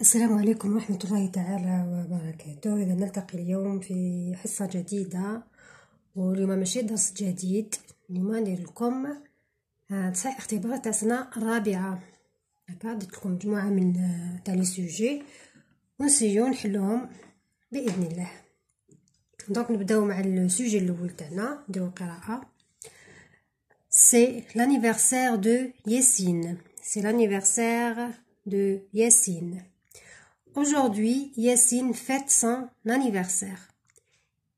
السلام عليكم ورحمة الله تعالى وبركاته إذا نلتقي اليوم في حصة جديدة واليوم ماشي درس جديد اليوم ندير لكم آه، تصحيح اختبارات تاع سنة رابعة هكا لكم مجموعة من آه، تاع لي سوجي ونسيو نحلوهم بإذن الله دونك نبداو مع السوجي الأول تاعنا نديرو قراءة سي لانيفرسير دو ياسين سي لانيفرسير دو ياسين Aujourd'hui, Yassine fête son anniversaire.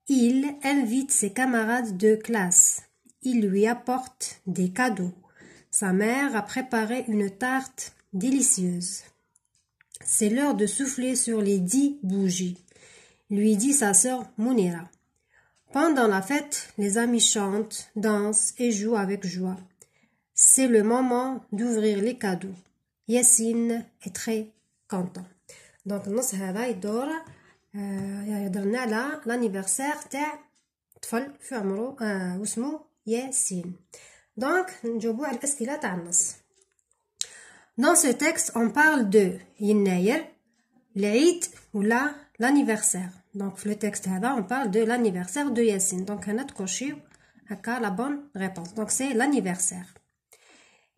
Il invite ses camarades de classe. Il lui apporte des cadeaux. Sa mère a préparé une tarte délicieuse. C'est l'heure de souffler sur les dix bougies, lui dit sa sœur Mounira. Pendant la fête, les amis chantent, dansent et jouent avec joie. C'est le moment d'ouvrir les cadeaux. Yassine est très content donc, nous avons l'ordre de l'anniversaire. et dans l'ordre, l'anniversaire, il faut le euh, mot ou le mot, yasin. donc, je vois, le castilla dans ce texte, on parle de inayet l'anniversaire. donc, le texte on parle de l'anniversaire de yasin. donc, un autre cocher. à qui la bonne réponse? donc c'est l'anniversaire.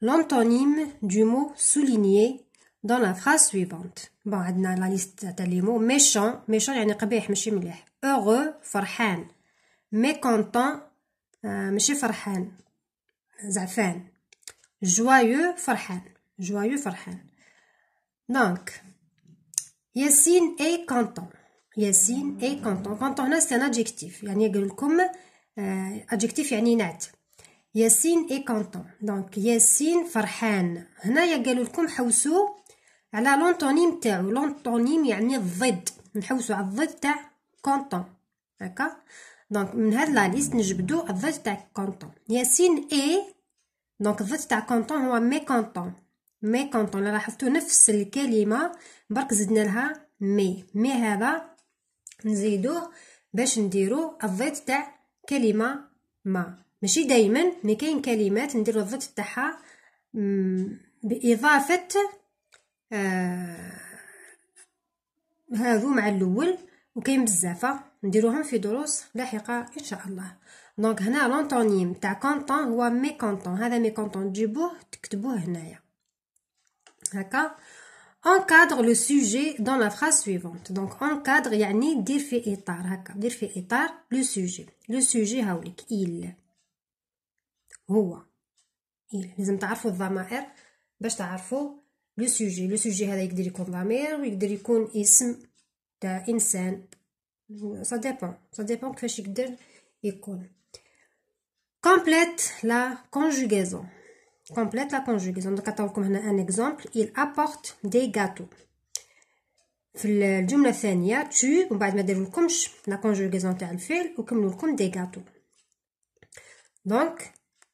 l'antonyme du mot souligné dans la phrase suivante. Bon, on a la liste des mots méchant, méchant يعني قبيح ماشي مليح. Heureux, فرحان. Mécontent, ماشي فرحان. زعفان. Joyeux, فرحان. Joyeux, فرحان. Donc, Yassine est content. Yassine est content. Content, c'est un adjectif. يعني a لكم euh, adjectif يعني ياسين اي كونتون دونك ياسين فرحان هنايا قالوا لكم حوسوا على لونطونيم تاعو لونطونيم يعني الضد نحوسوا على الضد تاع كونتون هكا دونك من هاد لا ليست نجبدو الضد تاع كونتون ياسين اي دونك الضد تاع كونتون هو مي كونتون مي كونتون لاحظتوا نفس الكلمه برك زدنا لها مي مي هذا نزيدوه باش نديرو الضد تاع كلمه ما ماشي دائما مي كاين كلمات نديرو الضبط تاعها باضافه آه هذو مع الاول وكاين بزافه آه، نديروهم في دروس لاحقه ان شاء الله دونك هنا لونتونيم تاع كونطون هو مي كونطون هذا مي كونطون تجيبوه تكتبوه هنايا هكا encadre le sujet dans la phrase suivante. Donc encadre يعني دير في إطار هكا دير في إطار le sujet. Le sujet هاوليك il هو يعني لازم تعرفوا الضمائر باش تعرفوا لو سوجي لو سوجي هذا يقدر يكون ضمير ويقدر يكون اسم تاع انسان سا ديبون سا ديبون كيفاش يقدر يكون كومبليت لا كونجوغيزون كومبليت لا كونجوغيزون دوكا نعطيكم هنا ان اكزومبل il apporte دي غاتو في الجمله الثانيه tu ومن بعد ما ديروا لكمش لا كونجوغيزون تاع الفعل وكملوا لكم دي غاتو دونك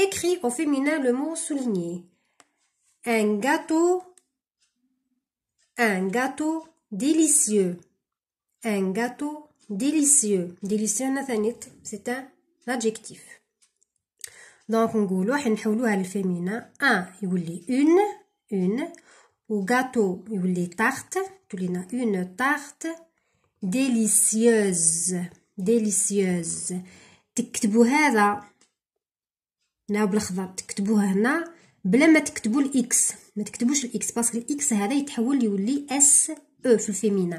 Écrit au féminin le mot souligné. Un gâteau, un gâteau délicieux. Un gâteau délicieux. Délicieux, c'est un adjectif. Donc, on dit, à le féminin. Un, il une, une. Ou gâteau, il tarte. une tarte délicieuse. Délicieuse. écris Now بالخضر تكتبوه هنا بلا ما تكتبوا الاكس ما تكتبوش الاكس باسكو الاكس هذا يتحول يولي اس او في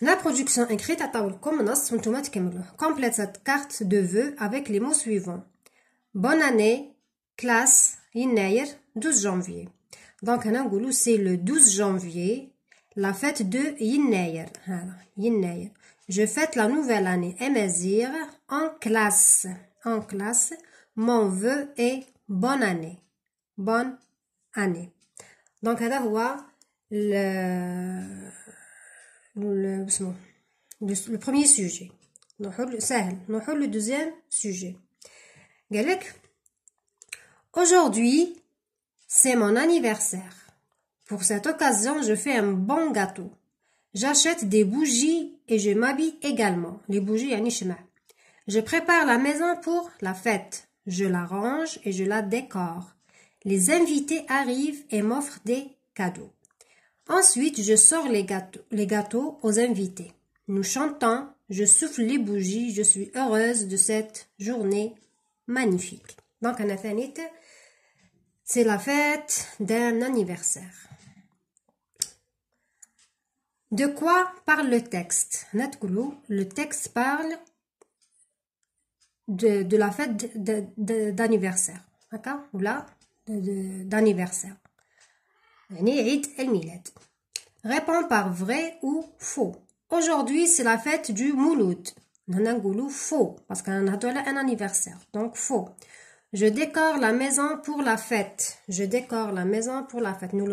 La production écrite à Complète cette carte de vœux avec les mots suivants. Bonne année, classe, Yennayer, 12 janvier. Donc, c'est le 12 janvier, la fête de Yennayer. Je fête la nouvelle année Emezir en classe. En classe, mon vœu est bonne année. Bonne année. Donc, à هو le, le, premier sujet. نحل le deuxième sujet. Aujourd'hui, c'est mon anniversaire. Pour cette occasion, je fais un bon gâteau. J'achète des bougies et je m'habille également. Les bougies à hein, Je prépare la maison pour la fête. Je la range et je la décore. Les invités arrivent et m'offrent des cadeaux. Ensuite, je sors les gâteaux aux invités. Nous chantons, je souffle les bougies, je suis heureuse de cette journée magnifique. Donc, en c'est la fête d'un anniversaire. De quoi parle le texte le texte parle de, la fête d'anniversaire. D'accord Ou là, d'anniversaire. Réponds par vrai ou faux. Aujourd'hui, c'est la fête du Mouloud. Nanangulu, faux, parce qu'on a un anniversaire, donc faux. Je décore la maison pour la fête. Je décore la maison pour la fête. Nous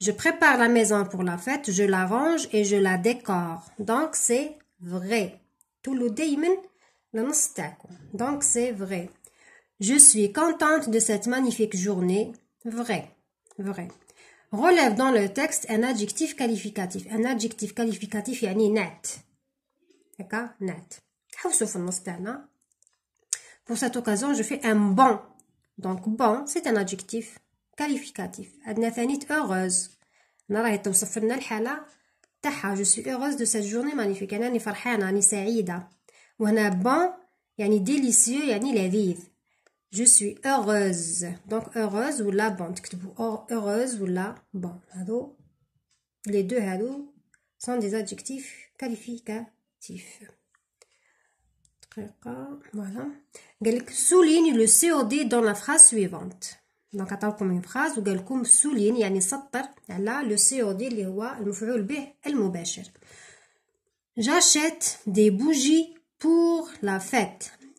Je prépare la maison pour la fête, je la range et je la décore. Donc c'est vrai. Donc c'est vrai. Je suis contente de cette magnifique journée. Vrai. Vrai relève dans le texte un adjectif qualificatif un adjectif qualificatif يعني net D'accord net D'accord Net. Hein. pour cette occasion je fais un bon donc bon c'est un adjectif qualificatif Je suis heureuse انا راهي توصف لنا taha je suis heureuse de cette journée magnifique انا راني فرحانه راني سعيده وهنا bon ni délicieux يعني لذيذ je suis heureuse. Donc, heureuse ou la bande. Oh, heureuse ou la bande. Les deux sont des adjectifs qualificatifs. Voilà. Souligne le COD dans la phrase suivante. Donc, attends comme une phrase. Ou quelqu'un souligne, il y a Là, le COD, il y le J'achète des bougies pour la fête.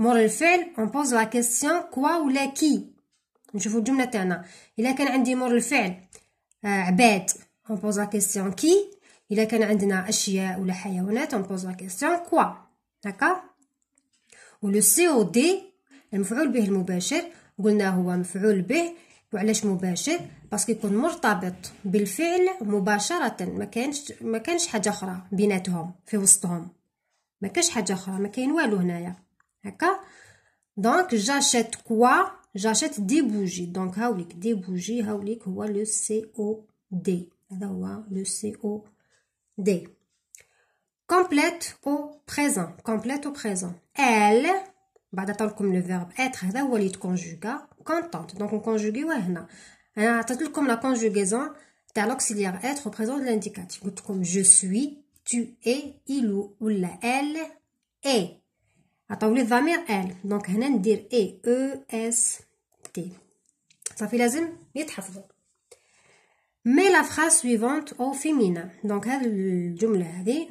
مور الفعل اون بوز لا كيسيون كوا ولا كي نشوفو الجمله تاعنا الا كان عندي مور الفعل عباد اون بوز لا كيسيون كي الا كان عندنا اشياء ولا حيوانات اون بوز لا كيسيون كوا هكا ولو سي او دي المفعول به المباشر قلنا هو مفعول به وعلاش مباشر باسكو يكون مرتبط بالفعل مباشره ما كانش ما كانش حاجه اخرى بيناتهم في وسطهم ما كانش حاجه اخرى ما كاين والو هنايا D'accord Donc, j'achète quoi J'achète des bougies. Donc, des bougies, هو le COD. d هو le C-O-D. Complète au présent. Complète au présent. Elle, بعد bah, comme le verbe être هذا هو conjugue. contente. Donc, on conjugue هنا. أنا عطيت comme la conjugaison تاع l'auxiliaire être au présent de l'indicatif. Comme je suis, tu es, il ou la elle est. À la table d'amir, Donc, ici, on dit E-E-S-T. Ça fait l'asile. Mais la phrase suivante au féminin. Donc, cette phrase, on la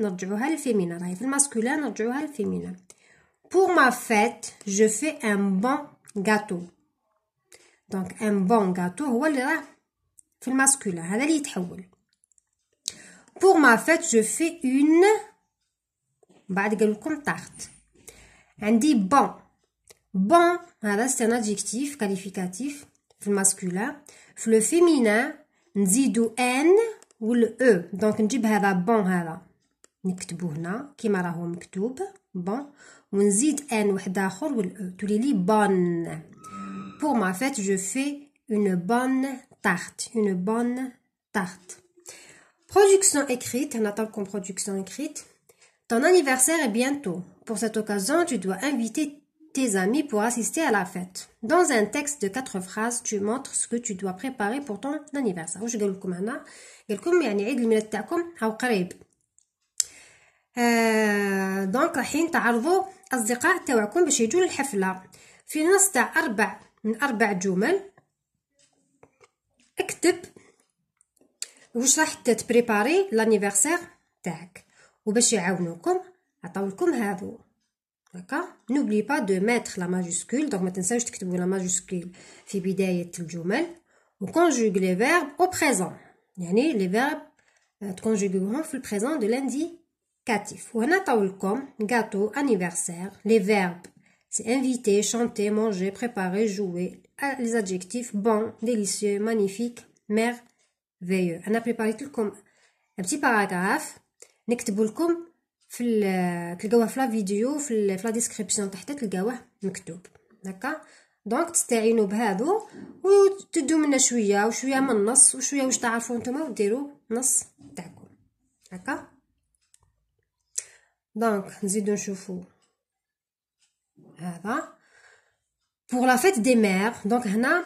retrouve en féminin. En masculin, on la retrouve féminin. Pour ma fête, je fais un bon gâteau. Donc, un bon gâteau, c'est ce qui se masculin. C'est ce qui se Pour ma fête, je fais une... Je vais vous tarte. On dit bon. Bon, c'est un adjectif, qualificatif, le masculin. Le féminin, on do N ou le E. Donc, on dit bon. On écrit bon. Bon. On dit N ou E. Tout bon. Pour ma fête, je fais une bonne tarte. Une bonne tarte. Production écrite. On attend qu'on production écrite. Ton anniversaire est bientôt. Pour cette occasion, tu dois inviter tes amis pour assister à la fête. Dans un texte de 4 phrases, tu montres ce que tu dois préparer pour ton anniversaire. وش قال لكم هنا؟ قال لكم يعني عيد الميلاد تاعكم هاو قريب. دونك رايحين تعرضوا اصدقاء تاعكم باش يجوا للحفله في نص تاع اربع من اربع جمل اكتب واش راح تبريباري لانيفرسير تاعك et beshi gourno koum, t'aul koum mettre la majuscule, donc, mais t'essaies de écrire la majuscule, à la fin du paragraphe. On conjugue les verbes au présent, les verbes euh, conjugués au présent de lundi, catif. On a gâteau anniversaire, les verbes, c'est inviter, chanter, manger, préparer, jouer, ah, les adjectifs, bon, délicieux, magnifique, merveilleux. On a préparé tout comme un petit paragraphe. نكتبو لكم في تلقاوه في لا فيديو في في لا ديسكريبسيون تحت تلقاوه مكتوب هكا دونك تستعينوا بهادو وتدوا منا شويه وشويه من النص وشويه واش تعرفوا نتوما وديروا نص تاعكم هكا دونك نزيدو نشوفو هذا بور لا فيت دي مير دونك هنا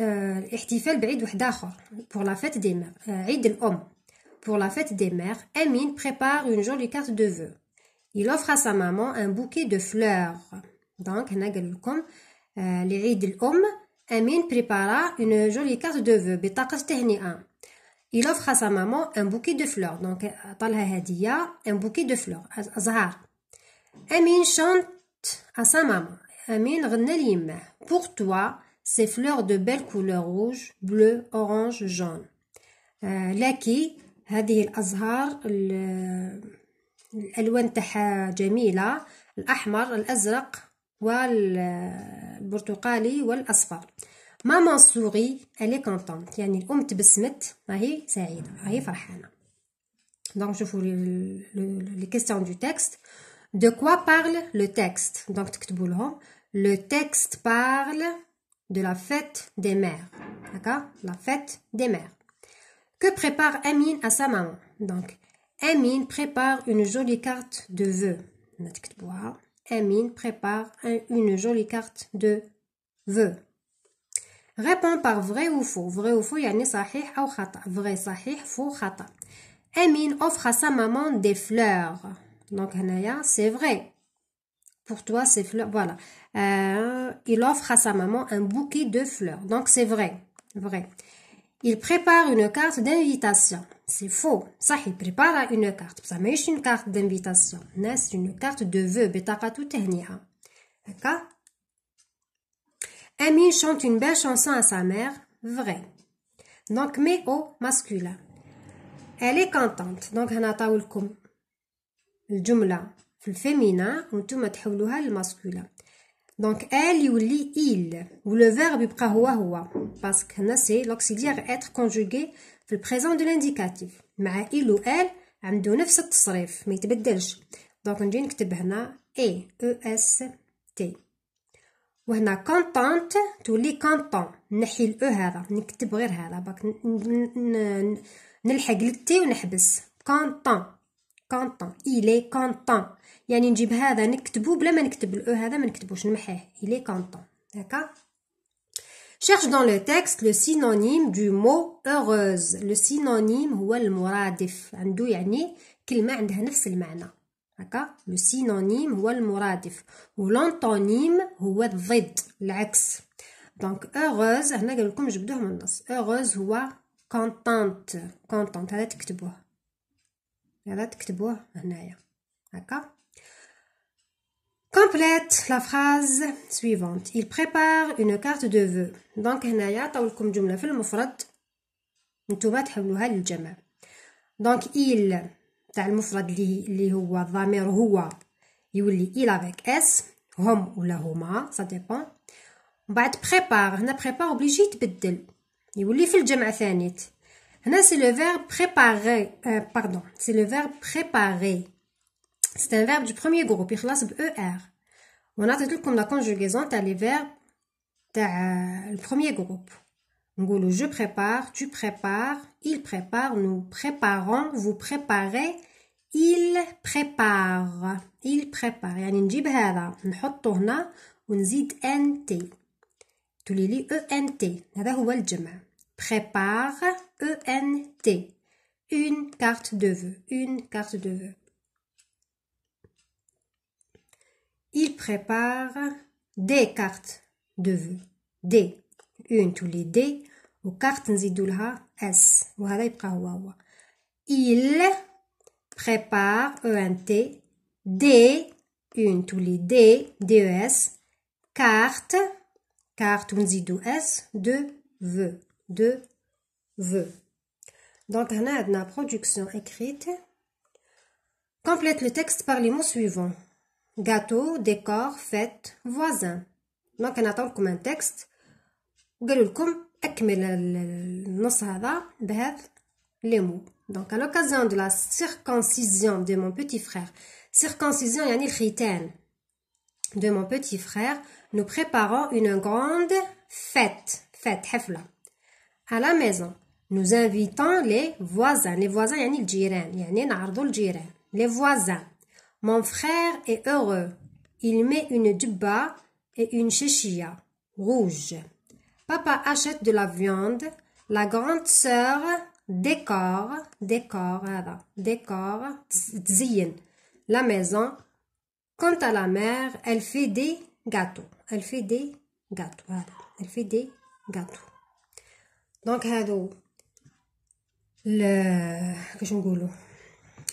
آه، الاحتفال بعيد واحد اخر بور لا فيت دي مير عيد الام Pour la fête des mères, Amin prépare une jolie carte de vœux. Il offre à sa maman un bouquet de fleurs. Donc, Amin euh, prépare une jolie carte de vœux. Il offre à sa maman un bouquet de fleurs. Donc, un bouquet de fleurs. Amin chante à sa maman. dit. Pour toi, ces fleurs de belles couleurs rouge, bleu, orange, jaune. Euh, Laki هذه الازهار الالوان تاعها جميله الاحمر الازرق والبرتقالي والاصفر ماما سوري الي كونتونت يعني الام تبسمت راهي سعيده راهي فرحانه دونك شوفوا لي كيستيون دو تيكست دو كوا بارل لو تيكست دونك تكتبوا لهم لو تيكست بارل de la fête des mères. D'accord La fête des mères. Que prépare Emine à sa maman Donc, Emine prépare une jolie carte de vœux. Emine prépare une jolie carte de vœux. Réponds par vrai ou faux. Vrai ou faux, yani sahih ou khata. Vrai, sahih, faux, khata. Emine offre à sa maman des fleurs. Donc, Anaya, c'est vrai. Pour toi, c'est fleurs. Voilà. Euh, il offre à sa maman un bouquet de fleurs. Donc, c'est vrai. Vrai. Il prépare une carte d'invitation. C'est faux. Ça, il prépare une carte. Ça, mais une carte d'invitation. C'est une carte de vœux. D'accord Amine chante une belle chanson à sa mère. Vrai. Donc, mais au masculin. Elle est contente. Donc, on a le féminin, on tout le masculin. Donc, elle ou li, il, ou le verbe yubqa parce que c'est l'auxiliaire être conjugué dans le présent de l'indicatif. ou il ou elle, amdou neuf sept ne mais te pas. Donc, on dit une ktib hana, e, e, s, t. Et là, contente, tu li content, nahil e hada, niktib rir hada, bak, nilhag le t ou Content, content, il est content. يعني نجيب هذا نكتبو بلا ما نكتب الاو e هذا ما نكتبوش نمحيه الي كونطون هكا شيرش دون لو تيكست لو سينونيم دو مو heureuse. لو سينونيم هو المرادف. عنده يعني كلمة عندها نفس المعنى. هكا لو سينونيم هو المرادف ولونتونيم هو الضد العكس دونك اوغوز هنا قال لكم جبدوه من النص اوغوز هو كونتونت كونتونت هذا تكتبوه هذا تكتبوه هنايا هكا Complète la phrase suivante. Il prépare une carte de vœux. Donc هنايا طولكم جمله في المفرد نتوما تحولوها للجمع. Donc il تاع المفرد اللي هو الضمير هو يولي il avec s هم ولا هما ça dépend. من بعد prépare هنا prépare obligé يتبدل يولي في الجمع ثانيت. هنا c'est le verbe préparer euh, pardon, c'est le verbe préparer. C'est un verbe du premier groupe, يخلص ب ER. On a comme la conjugaison, t'as les verbes, t'as euh, le premier groupe. le « je prépare, tu prépares, il prépare, nous préparons, vous préparez, il prépare. Il prépare. يعني نجيب هذا نحطه هنا ونزيد NT. On لي ENT. هذا le الجمع. Prépare ENT. Une carte de vœux. Une carte de vœux. il prépare des cartes de vœux. Des. Une tous les dés. cartes nzidulha S يبقى il prépare ENT des une tous les D DES carte carte ونزيدو S de vœux de vœux donc a la production écrite complète le texte par les mots suivants gâteau, décor, fête, voisin. donc un texte. comme un vous لكم اكمل النص à l'occasion de la circoncision de mon petit frère circoncision يعني الختان de mon petit frère nous préparons une grande fête fête حفلة à la maison nous invitons les voisins les voisins يعني الجيران يعني نعرضوا الجيران les voisins mon frère est heureux. Il met une duba et une chéchia rouge. Papa achète de la viande. La grande sœur décore, décore, décore, la maison. Quant à la mère, elle fait des gâteaux. Elle fait des gâteaux. Elle fait des gâteaux. Donc, هادو le que je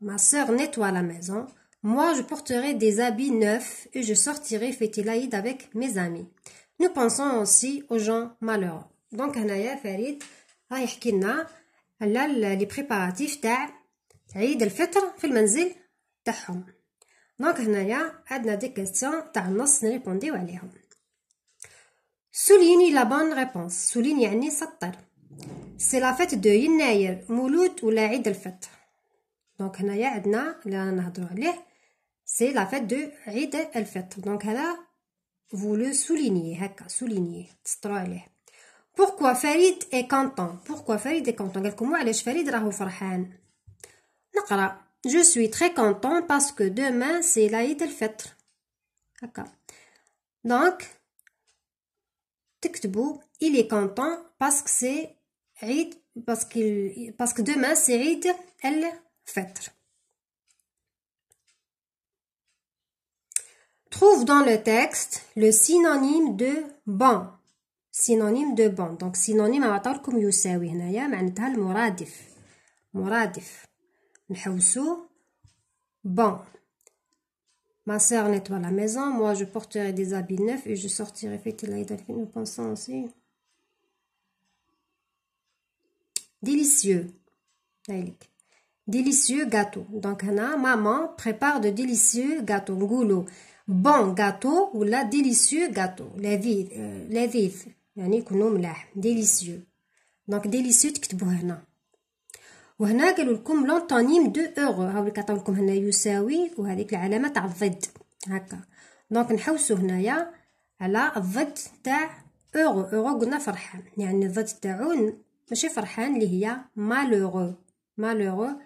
ma sœur nettoie la maison, moi je porterai des habits neufs et je sortirai fêter l'Aïd avec mes amis. Nous pensons aussi aux gens malheureux. Donc, Anaya Farid nous dit les préparatifs de l'Aïd al-Fitr dans le manzil. Donc, nous avons des questions de nous répondre à l'Aïd. Souligne la bonne réponse. Souligne Anis Sattar. C'est la fête de Yinayer, Mouloud ou l'Aïd al-Fitr. Donc, هنايا عندنا fête رانا نهضروا عليه سي لا فيت دو عيد الفطر دونك vous le soulignez Pourquoi سوليني est content Pourquoi فريد اي content Je فريد اي content parce علاش فريد c'est فرحان نقرا جو il est content parce que c'est parce que parce que demain c'est عيد elle fait Trouve dans le texte le synonyme de bon. synonyme de bon. Donc synonyme comme يساوي هنايا معناتها moradif. مرادف. نحوسو bon. Ma sœur nettoie la maison, moi je porterai des habits neufs et je sortirai nous pensons aussi. Délicieux délicieux gâteau Donc, maman prépare de délicieux gâteaux. Goulou. Bon gâteau ou la délicieux gâteau. La vive. La vive. un délicieux. Donc, délicieux تكتبوه هنا. وهنا قالوا لكم لونتونيم دو اورو هاو كعطاو لكم هنا يساوي وهذيك العلامه تاع الضد هكا دونك نحوسوا هنايا على الضد تاع اورو اورو قلنا فرحان يعني الضد تاعو ماشي فرحان اللي هي malheureux malheureux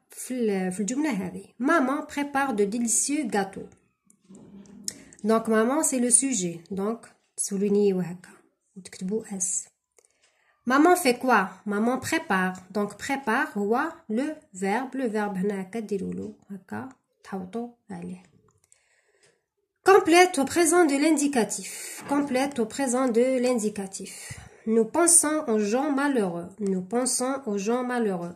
maman prépare de délicieux gâteaux donc maman c'est le sujet donc soulignez هكا وتكتبوا s maman fait quoi maman prépare donc prépare هو le verbe le verbe هنا هكا هكا Complète au présent de l'indicatif. Complète au présent de l'indicatif. Nous pensons aux gens malheureux. Nous pensons aux gens malheureux.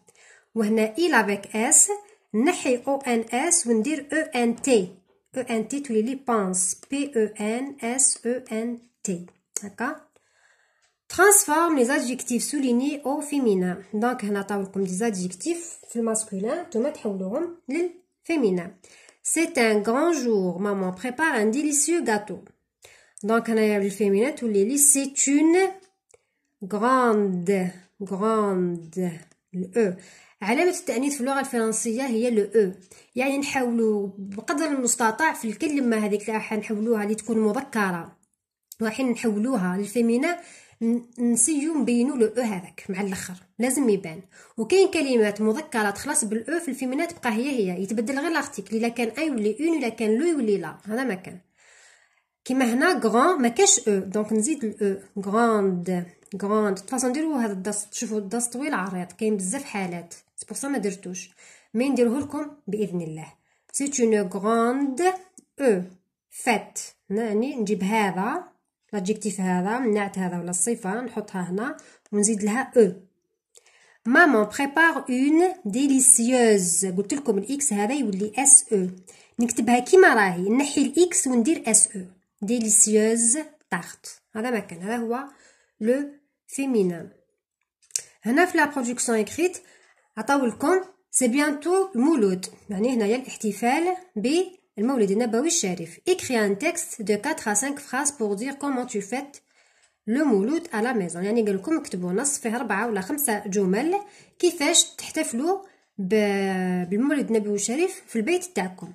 وهنا il avec s نحي او ان اس وندير e n t, e n t تولي لي pense. « P-e-n-s-e-n-t ». Transforme les adjectifs soulignés au féminin. Donc, هنا comme des adjectifs في الماسكولين ثم تحولوهم féminin. C'est un grand jour. Maman prépare un délicieux gâteau. Donc, on a le féminin les لي c'est une grande grande e. علامة التأنيث في اللغة الفرنسية هي لو او e. يعني نحاولوا بقدر المستطاع في الكلمة هذيك حنحولوها اللي تكون مذكرة وحين نحولوها للفيمينا نسيو نبينو لو او e هذاك مع الاخر لازم يبان وكاين كلمات مذكره تخلص بالاو e في الفيمينا تبقى هي هي يتبدل غير لارتيكل الا كان اي يولي اون الا كان لو يولي لا هذا ما كان كيما هنا غران ما كاش او دونك نزيد الاو غراند غراند تفاصيل نديرو هذا الدرس تشوفوا الدرس طويل عريض كاين بزاف حالات سي بور سا ما درتوش مي نديرهولكم باذن الله سي اون غروند او فات يعني نجيب هذا لادجيكتيف هذا منعت هذا ولا الصفه نحطها هنا ونزيد لها او مامون بريبار اون ديليسيوز قلت لكم الاكس هذا يولي اس او e. نكتبها كيما راهي نحي الاكس وندير اس او ديليسيوز طارت هذا ما كان هذا هو لو فيمينان هنا في لا برودكسيون اكريت عطاو لكم سي بيانتو المولود يعني هنايا الاحتفال بالمولد النبوي الشريف اكري ان تكست دو 4 ا 5 phrases بور دير كومون تو فيت لو مولود على ميزون يعني قال لكم اكتبوا نص فيه أربعة ولا خمسة جمل كيفاش تحتفلوا بالمولد النبوي الشريف في البيت تاعكم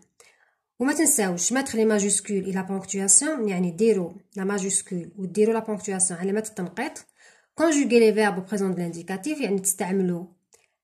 وما تنساوش ما لي ماجوسكول الى بونكتواسيون يعني ديروا لا ماجوسكول وديروا لا بونكتواسيون علامات التنقيط كونجوغي لي فيرب بريزون دو لانديكاتيف يعني تستعملوا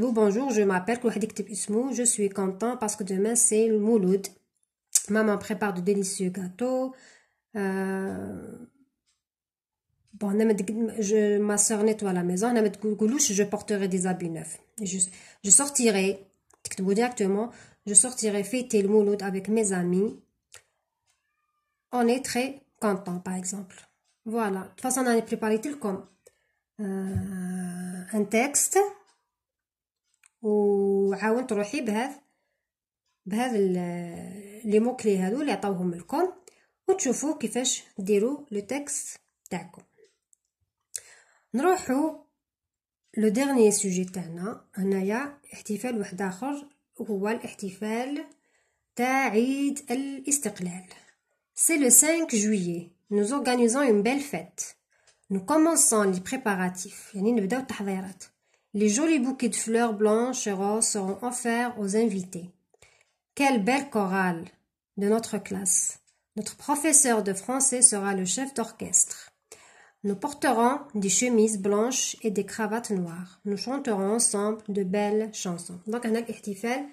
bonjour, je m'appelle Je suis content parce que demain c'est le Mouloud. Maman prépare de délicieux gâteaux. Euh, bon, je, ma soeur nettoie la maison. Je porterai des habits neufs. Je, sortirai, directement, je sortirai fêter le Mouloud avec mes amis. On est très content, par exemple. Voilà. De toute façon, on a préparé tout comme euh, un texte. وعاونت روحي بهذا بهذا لي موكلي هادو اللي عطاوهم لكم وتشوفوا كيفاش ديروا لو تاكس تاعكم نروحوا لو ديرني سوجي تاعنا هنايا احتفال واحد اخر هو الاحتفال تاع عيد الاستقلال سي لو 5 جويي nous organisons une belle fête nous commençons les préparatifs يعني نبداو التحضيرات Les jolis bouquets de fleurs blanches et roses seront offerts aux invités. Quelle belle chorale de notre classe. Notre professeur de français sera le chef d'orchestre. Nous porterons des chemises blanches et des cravates noires. Nous chanterons ensemble de belles chansons. Donc, احتفال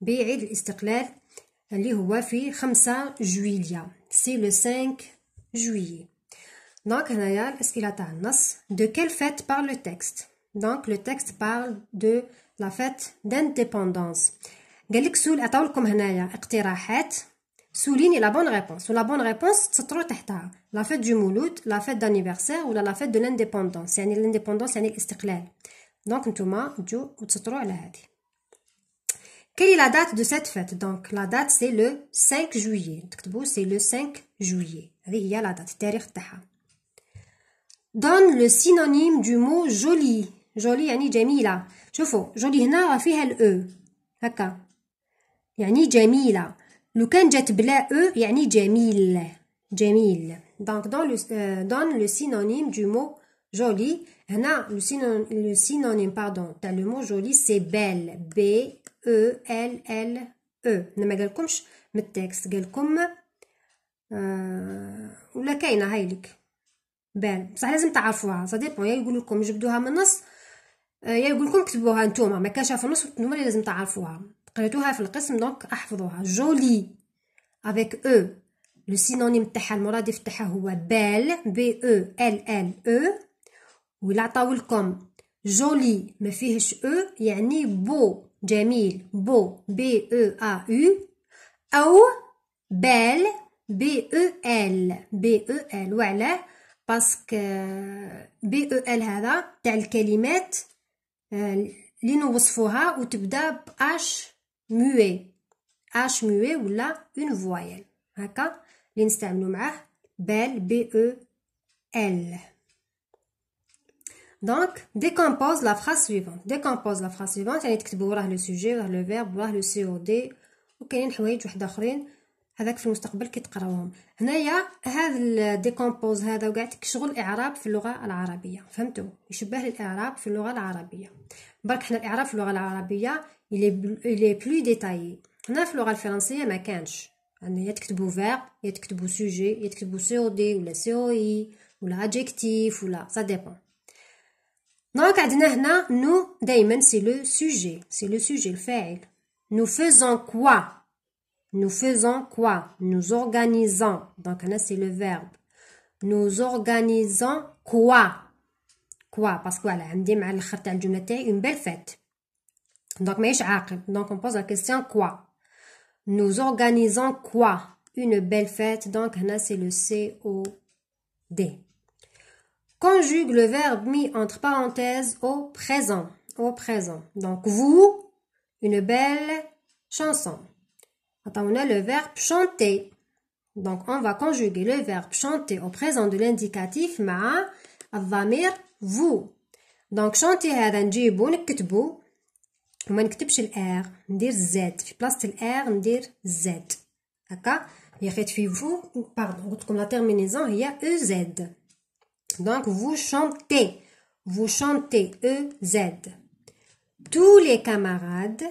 بعيد الاستقلال 5 juillet. C'est le 5 juillet. Donc, هنايا النص. De quelle fête parle le texte donc le texte parle de la fête d'indépendance. Galik soul souligne la bonne réponse. la bonne réponse, c'est trop La fête du Mouloud, la fête d'anniversaire ou la fête de l'indépendance? C'est l'indépendance, c'est l'истقلال. Donc tout moi Quelle est la date de cette fête? Donc la date c'est le 5 juillet. c'est le 5 juillet. la date Donne le synonyme du mot joli. جولي يعني جميلة شوفوا جولي هنا راه فيها الأو e. هكا يعني جميلة لو كان جات بلا أو e يعني جميل جميل دونك دون لو دون لو سينونيم دو مو جولي هنا لو سينونيم, سينونيم باردون تاع لو مو جولي سي بيل بي او ال ال او انا ما قالكمش من التكست قالكم ولا كاينه هايلك بال بصح لازم تعرفوها سا ديبون يا يقول لكم جبدوها من النص آه، يا يعني يقول لكم كتبوها نتوما ما كانش في النص نتوما اللي لازم تعرفوها قريتوها في القسم دونك احفظوها جولي افيك او لو سينونيم تاعها المرادف تاعها هو بال بي او ال ال او ولا عطاو لكم جولي ما فيهش او e، يعني بو جميل بو بي او ا او او بال بي او ال بي او ال وعلاه باسكو بي او ال هذا تاع الكلمات Euh, L'inoosphore a au début d' H muet, H muet ou là une voyelle, d'accord? numéro belle B e L. Donc décompose la phrase suivante. Décompose la phrase suivante. On va écrire le verbe, le sujet, le verbe, le COD. هذاك في المستقبل تقراوهم هنايا هذا الديكومبوز هذا وكاع شغل اعراب في اللغه العربيه فهمتوا يشبه الاعراب في اللغه العربيه برك حنا الاعراب في اللغه العربيه لي بلو ديتاي هنا في اللغه الفرنسيه ما كانش يعني يا تكتبوا فير يا تكتبوا سوجي يا تكتبوا سي او دي ولا سي او اي ولا ادجكتيف ولا سا ديبون دونك عندنا هنا نو دائما سي لو سوجي سي لو سوجي الفاعل نو فيزون كوا Nous faisons quoi Nous organisons. Donc là, c'est le verbe. Nous organisons quoi Quoi Parce que voilà, une belle fête. Donc, donc on pose la question quoi Nous organisons quoi Une belle fête. Donc là, c'est le C-O-D. Conjugue le verbe mis entre parenthèses au présent. Au présent. Donc vous, une belle chanson on a le verbe chanter. Donc, on va conjuguer le verbe chanter au présent de l'indicatif Ma, avamir vous. Donc, chanter هذا نجيبو نكتبو وما نكتبش Donc vous Pardon. E vous chantez vous chantez e tous les camarades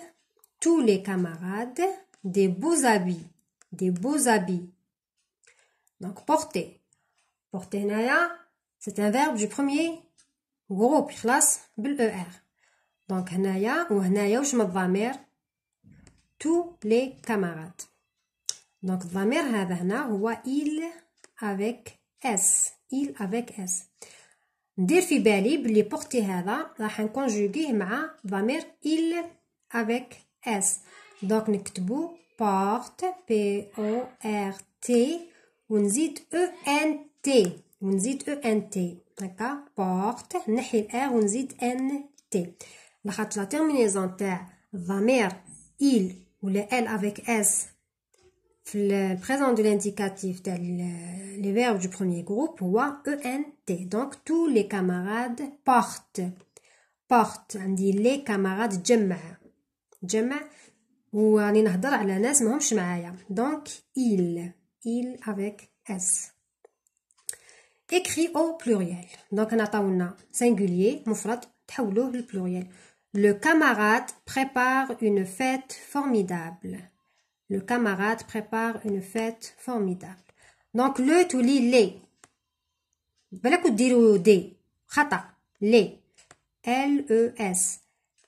tous les camarades des beaux habits, des beaux habits. Donc porter. Porter naya, c'est un verbe du premier groupe, classe, er. Donc naya ou naya ou tous les camarades. Donc dhamir هذا ou il avec s, il avec s. ندير في بالي بلي بورتي هذا راح نكونجوغيه مع ضمير il avec s donc, écrit « porte, P-O-R-T, ou n'zit E-N-T, On n'zit E-N-T. D'accord Porte, n'hil R, ou n'zit N-T. La terminaison terminé va il, ou le L avec S, le présent de l'indicatif du le, verbe du premier groupe, ou E-N-T. Donc, tous les camarades portent. Portent, on dit les camarades, j'aime. J'aime. وراني نهضر على Donc, il il avec s écrit au pluriel donc a singulier مفرد تحولوه pluriel. Le camarade prépare une fête formidable. Le camarade prépare une fête formidable. Donc, le tout les. les. Les. L-E-S.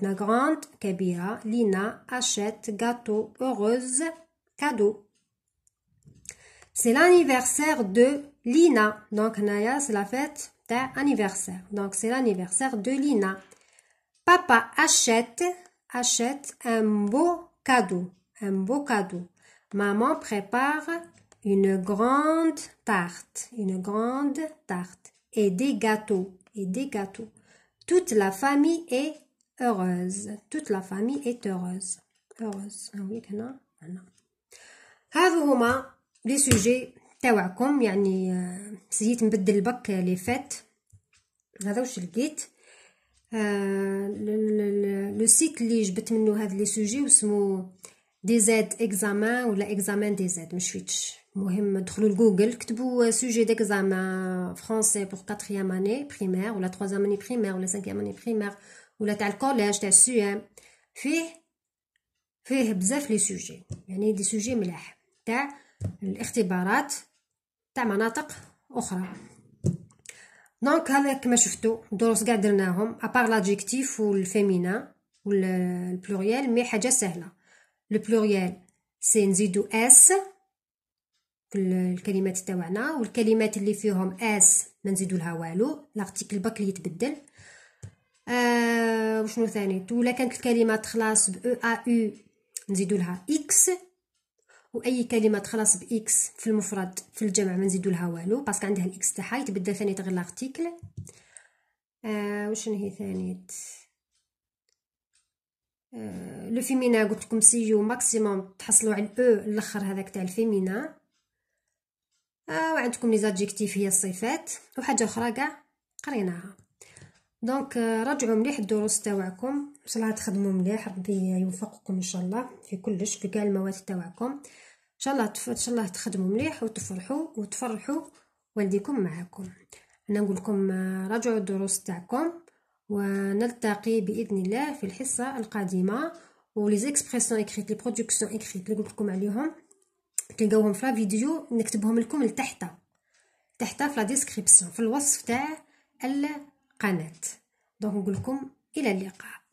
La grande Kebira, Lina, achète gâteau heureuse, cadeau. C'est l'anniversaire de Lina. Donc, Naya, c'est la fête d'un anniversaire. Donc, c'est l'anniversaire de Lina. Papa achète, achète un beau cadeau. Un beau cadeau. Maman prépare une grande tarte. Une grande tarte. Et des gâteaux. Et des gâteaux. Toute la famille est heureuse toute la famille est heureuse heureuse هويك هنا هنا هذو هما لي سوجي تاعكم يعني سييت نبدل بك لي فات هذا واش لقيت لو سيت اللي جبت منه هاد لي سوجي واسمو دي زاد اكزامان ولا اكزامان دي زاد مشفتش مهم دخلوا لجوجل كتبوا سوجي ديكزامان فرونسي بور 4 اني بريمير ولا 3 اني بريمير ولا 5 اني بريمير ولا تاع الكوليج تاع السوام فيه فيه بزاف لي سوجي يعني دي سوجي ملاح تاع الاختبارات تاع مناطق اخرى دونك هذا كما شفتوا دروس قاع درناهم ابار لادجيكتيف والفيمينا والبلوريال مي حاجه سهله بلوريال سي نزيدو اس الكلمات تاعنا والكلمات اللي فيهم اس ما نزيدو لها والو لارتيكل باك اللي يتبدل آه وشنو ثاني ولا كانت الكلمه تخلص ب او ا او نزيدو لها اكس واي كلمه تخلص باكس في المفرد في الجمع ما نزيدو لها والو باسكو عندها الاكس تاعها يتبدل ثاني غير لارتيكل آه وشنو هي ثاني آه لو فيمينا قلت لكم سيو ماكسيموم تحصلوا على الاو e الاخر هذاك تاع الفيمينا آه وعندكم لي زادجيكتيف هي الصفات وحاجه اخرى كاع قريناها دونك رجعوا مليح الدروس تاعكم ان شاء الله تخدموا مليح ربي يوفقكم ان شاء الله في كلش في كاع المواد تاعكم ان شاء الله تف... ان شاء الله تخدموا مليح وتفرحوا وتفرحوا والديكم معاكم انا نقول لكم رجعوا الدروس تاعكم ونلتقي باذن الله في الحصه القادمه ولي زيكسبريسيون اكريت لي برودكسيون اكريت اللي قلت لكم عليهم تلقاوهم في لا فيديو نكتبهم لكم لتحت تحت في لا ديسكريبسيون في الوصف تاع قناة دونك نقول لكم الى اللقاء